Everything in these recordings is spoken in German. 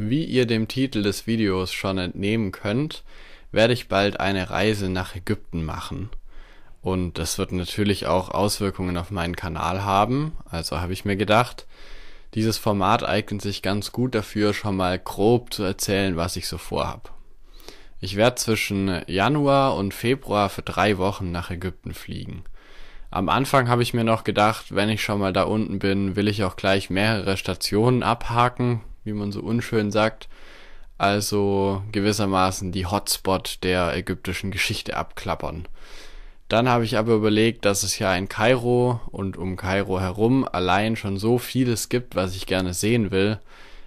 Wie ihr dem Titel des Videos schon entnehmen könnt, werde ich bald eine Reise nach Ägypten machen. Und das wird natürlich auch Auswirkungen auf meinen Kanal haben, also habe ich mir gedacht, dieses Format eignet sich ganz gut dafür, schon mal grob zu erzählen, was ich so vorhab. Ich werde zwischen Januar und Februar für drei Wochen nach Ägypten fliegen. Am Anfang habe ich mir noch gedacht, wenn ich schon mal da unten bin, will ich auch gleich mehrere Stationen abhaken, wie man so unschön sagt, also gewissermaßen die Hotspot der ägyptischen Geschichte abklappern. Dann habe ich aber überlegt, dass es ja in Kairo und um Kairo herum allein schon so vieles gibt, was ich gerne sehen will,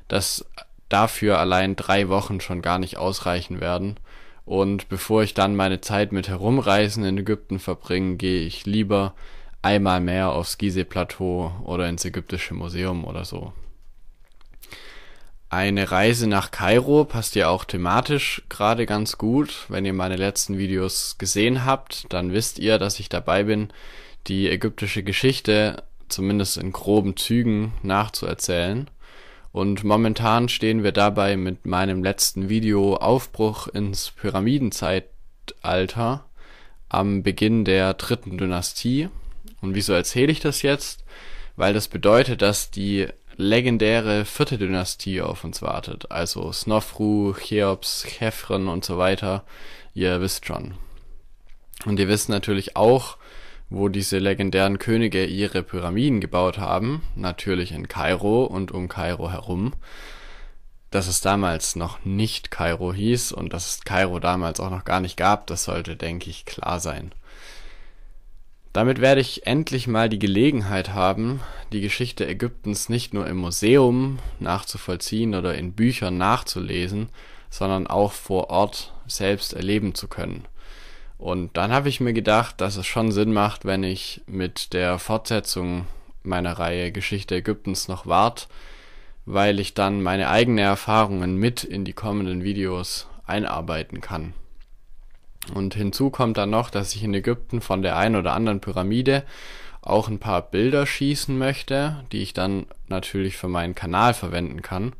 dass dafür allein drei Wochen schon gar nicht ausreichen werden. Und bevor ich dann meine Zeit mit Herumreisen in Ägypten verbringe, gehe ich lieber einmal mehr aufs Gizeh-Plateau oder ins ägyptische Museum oder so eine Reise nach Kairo passt ja auch thematisch gerade ganz gut. Wenn ihr meine letzten Videos gesehen habt, dann wisst ihr, dass ich dabei bin, die ägyptische Geschichte zumindest in groben Zügen nachzuerzählen. Und momentan stehen wir dabei mit meinem letzten Video Aufbruch ins Pyramidenzeitalter am Beginn der dritten Dynastie. Und wieso erzähle ich das jetzt? Weil das bedeutet, dass die legendäre vierte Dynastie auf uns wartet. Also Snofru, Cheops, Chefren und so weiter. Ihr wisst schon. Und ihr wisst natürlich auch, wo diese legendären Könige ihre Pyramiden gebaut haben, natürlich in Kairo und um Kairo herum, dass es damals noch nicht Kairo hieß und dass es Kairo damals auch noch gar nicht gab, das sollte, denke ich, klar sein. Damit werde ich endlich mal die Gelegenheit haben, die Geschichte Ägyptens nicht nur im Museum nachzuvollziehen oder in Büchern nachzulesen, sondern auch vor Ort selbst erleben zu können. Und dann habe ich mir gedacht, dass es schon Sinn macht, wenn ich mit der Fortsetzung meiner Reihe Geschichte Ägyptens noch wart, weil ich dann meine eigenen Erfahrungen mit in die kommenden Videos einarbeiten kann. Und hinzu kommt dann noch, dass ich in Ägypten von der einen oder anderen Pyramide auch ein paar Bilder schießen möchte, die ich dann natürlich für meinen Kanal verwenden kann.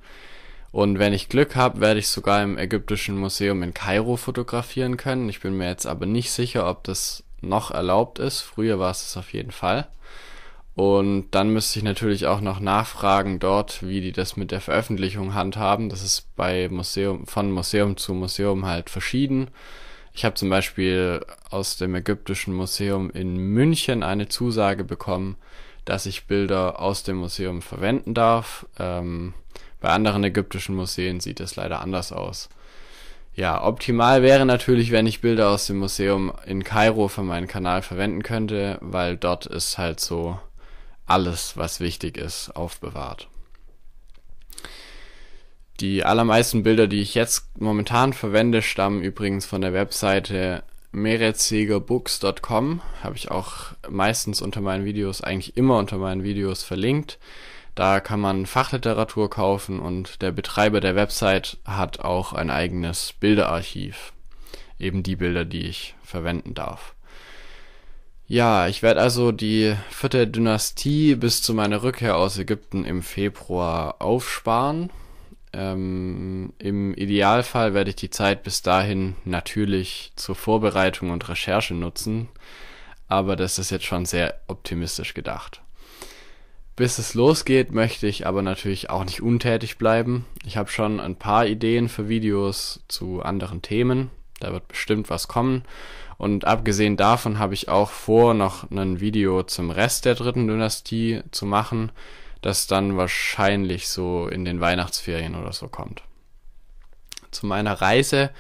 Und wenn ich Glück habe, werde ich sogar im Ägyptischen Museum in Kairo fotografieren können. Ich bin mir jetzt aber nicht sicher, ob das noch erlaubt ist. Früher war es es auf jeden Fall. Und dann müsste ich natürlich auch noch nachfragen dort, wie die das mit der Veröffentlichung handhaben. Das ist bei Museum, von Museum zu Museum halt verschieden. Ich habe zum Beispiel aus dem Ägyptischen Museum in München eine Zusage bekommen, dass ich Bilder aus dem Museum verwenden darf. Ähm, bei anderen ägyptischen Museen sieht es leider anders aus. Ja, optimal wäre natürlich, wenn ich Bilder aus dem Museum in Kairo für meinen Kanal verwenden könnte, weil dort ist halt so alles, was wichtig ist, aufbewahrt. Die allermeisten Bilder, die ich jetzt momentan verwende, stammen übrigens von der Webseite merezegerbooks.com. Habe ich auch meistens unter meinen Videos, eigentlich immer unter meinen Videos verlinkt. Da kann man Fachliteratur kaufen und der Betreiber der Website hat auch ein eigenes Bilderarchiv. Eben die Bilder, die ich verwenden darf. Ja, ich werde also die vierte Dynastie bis zu meiner Rückkehr aus Ägypten im Februar aufsparen ähm, Im Idealfall werde ich die Zeit bis dahin natürlich zur Vorbereitung und Recherche nutzen, aber das ist jetzt schon sehr optimistisch gedacht. Bis es losgeht, möchte ich aber natürlich auch nicht untätig bleiben. Ich habe schon ein paar Ideen für Videos zu anderen Themen. Da wird bestimmt was kommen. Und abgesehen davon habe ich auch vor, noch ein Video zum Rest der dritten Dynastie zu machen das dann wahrscheinlich so in den Weihnachtsferien oder so kommt. Zu meiner Reise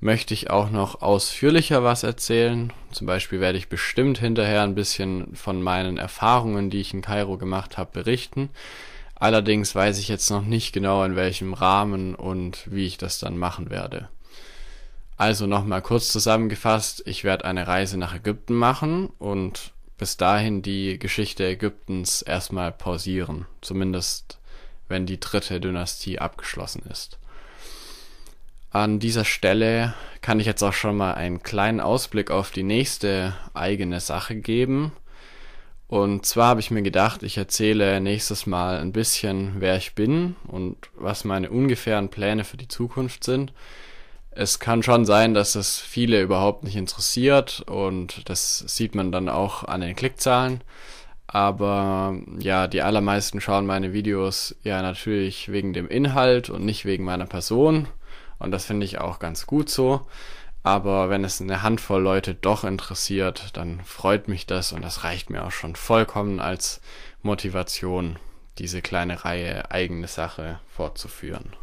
möchte ich auch noch ausführlicher was erzählen. Zum Beispiel werde ich bestimmt hinterher ein bisschen von meinen Erfahrungen, die ich in Kairo gemacht habe, berichten. Allerdings weiß ich jetzt noch nicht genau, in welchem Rahmen und wie ich das dann machen werde. Also nochmal kurz zusammengefasst, ich werde eine Reise nach Ägypten machen und bis dahin die Geschichte Ägyptens erstmal pausieren, zumindest wenn die dritte Dynastie abgeschlossen ist. An dieser Stelle kann ich jetzt auch schon mal einen kleinen Ausblick auf die nächste eigene Sache geben. Und zwar habe ich mir gedacht, ich erzähle nächstes Mal ein bisschen, wer ich bin und was meine ungefähren Pläne für die Zukunft sind es kann schon sein, dass es viele überhaupt nicht interessiert und das sieht man dann auch an den Klickzahlen. Aber ja, die allermeisten schauen meine Videos ja natürlich wegen dem Inhalt und nicht wegen meiner Person. Und das finde ich auch ganz gut so. Aber wenn es eine Handvoll Leute doch interessiert, dann freut mich das und das reicht mir auch schon vollkommen als Motivation, diese kleine Reihe eigene Sache fortzuführen.